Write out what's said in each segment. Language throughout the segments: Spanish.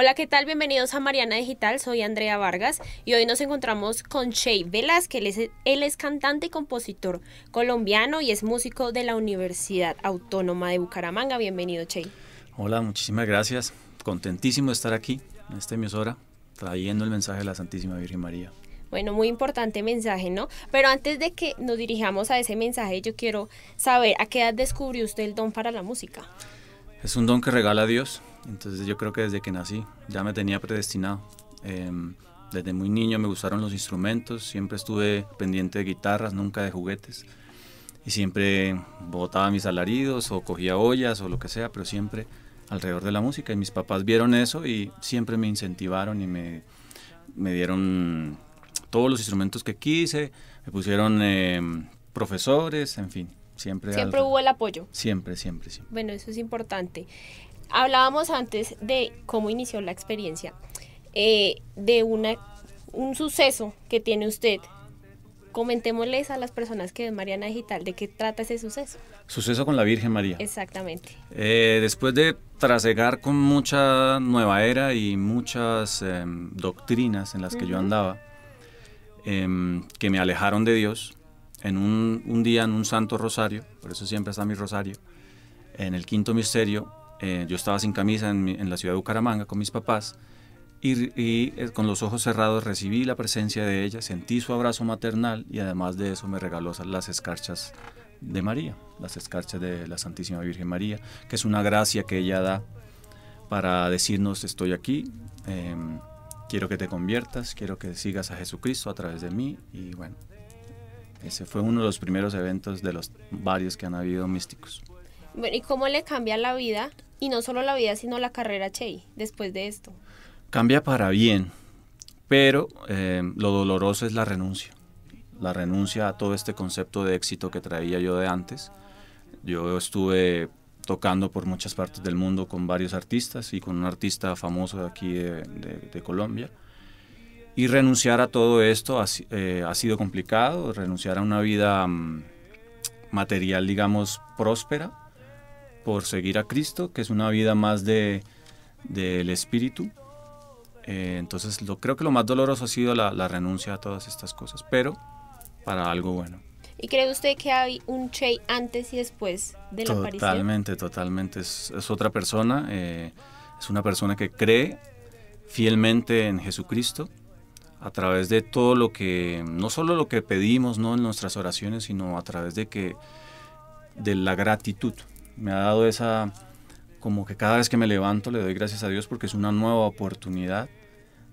Hola, ¿qué tal? Bienvenidos a Mariana Digital, soy Andrea Vargas y hoy nos encontramos con Chey Velázquez. Él es, él cantante y compositor colombiano y es músico de la Universidad Autónoma de Bucaramanga. Bienvenido, Chey. Hola, muchísimas gracias. Contentísimo de estar aquí en esta emisora trayendo el mensaje de la Santísima Virgen María. Bueno, muy importante mensaje, ¿no? Pero antes de que nos dirijamos a ese mensaje, yo quiero saber a qué edad descubrió usted el don para la música. Es un don que regala Dios, entonces yo creo que desde que nací ya me tenía predestinado. Em, desde muy niño me gustaron los instrumentos, siempre estuve pendiente de guitarras, nunca de juguetes. Y siempre botaba mis alaridos o cogía ollas o lo que sea, pero siempre alrededor de la música. Y mis papás vieron eso y siempre me incentivaron y me, dieron todos los instrumentos que quise, me pusieron em, profesores, en fin. Siempre, hubo el apoyo. Siempre, siempre, siempre. Bueno, eso es importante. Hablábamos antes de cómo inició la experiencia, eh, de una, un suceso que tiene usted. Comentémosles a las personas que ven Mariana Digital de qué trata ese suceso. Suceso con la Virgen María. Exactamente. Eh, después de trasegar con mucha nueva era y muchas em, doctrinas en las que yo andaba, em, que me alejaron de Dios, en un, día en un santo rosario, por eso siempre está mi rosario, en el quinto misterio, eh, yo estaba sin camisa en, la ciudad de Bucaramanga con mis papás y, eh, con los ojos cerrados recibí la presencia de ella, sentí su abrazo maternal y además de eso me regaló las escarchas de María, las escarchas de la Santísima Virgen María, que es una gracia que ella da para decirnos estoy aquí. Em, quiero que te conviertas, quiero que sigas a Jesucristo a través de mí y bueno, ese fue uno de los primeros eventos de los varios que han habido místicos. Bueno, ¿y cómo le cambia la vida? Y no solo la vida, sino la carrera Chey después de esto. Cambia para bien, pero eh, lo doloroso es la renuncia. La renuncia a todo este concepto de éxito que traía yo de antes. Yo estuve tocando por muchas partes del mundo con varios artistas y con un artista famoso de aquí de Colombia y renunciar a todo esto eh, ha, sido complicado, renunciar a una vida mm, material, digamos, próspera, por seguir a Cristo, que es una vida más de, del espíritu. Eh, entonces creo que lo más doloroso ha sido la, renuncia a todas estas cosas, pero para algo bueno. ¿Y cree usted que hay un Che antes y después de la totalmente, aparición? Totalmente, totalmente. Es, otra persona, eh, es una persona que cree fielmente en Jesucristo, a través de todo lo que, no solo lo que pedimos ¿no? en nuestras oraciones, sino a través de que de la gratitud. Me ha dado esa, como que cada vez que me levanto le doy gracias a Dios porque es una nueva oportunidad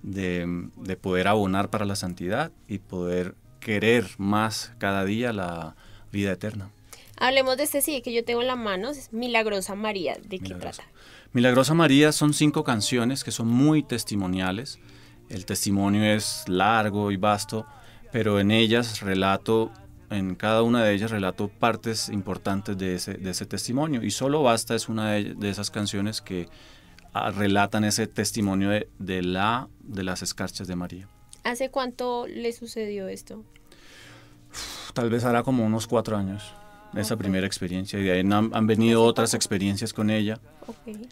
de, de poder abonar para la santidad y poder querer más cada día la vida eterna. Hablemos de este sí que yo tengo en la mano, es Milagrosa María, ¿de qué Milagrosa. trata? Milagrosa María son cinco canciones que son muy testimoniales el testimonio es largo y vasto, pero en ellas relato, en cada una de ellas relato partes importantes de ese, testimonio. Y solo basta es una de, esas canciones que ah, relatan ese testimonio de, la, de las escarchas de María. ¿Hace cuánto le sucedió esto? tal vez hará como unos cuatro años esa primera experiencia y ahí han, venido otras experiencias con ella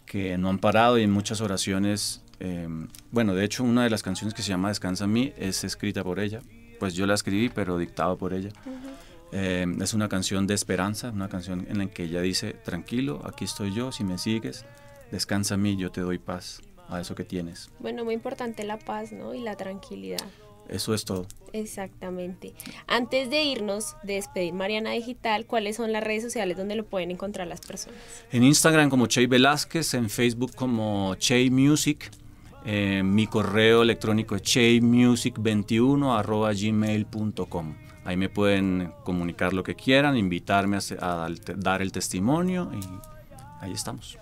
que no han parado y en muchas oraciones Em, bueno, de hecho, una de las canciones que se llama Descansa a mí es escrita por ella. Pues yo la escribí, pero dictado por ella. Em, es una canción de esperanza, una canción en la que ella dice, tranquilo, aquí estoy yo, si me sigues, descansa a mí, yo te doy paz a eso que tienes. Bueno, muy importante la paz, ¿no? Y la tranquilidad. Eso es todo. Exactamente. Antes de irnos, de despedir Mariana Digital, ¿cuáles son las redes sociales donde lo pueden encontrar las personas? En Instagram como Chey Velázquez, en Facebook como Chey Music, eh, mi correo electrónico es gmail.com Ahí me pueden comunicar lo que quieran, invitarme a, a dar el testimonio y ahí estamos.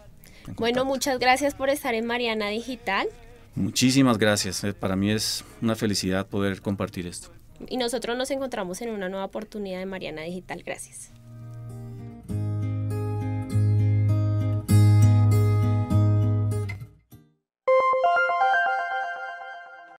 Bueno, muchas gracias por estar en Mariana Digital. Muchísimas gracias. Eh, para mí es una felicidad poder compartir esto. Y nosotros nos encontramos en una nueva oportunidad de Mariana Digital. Gracias.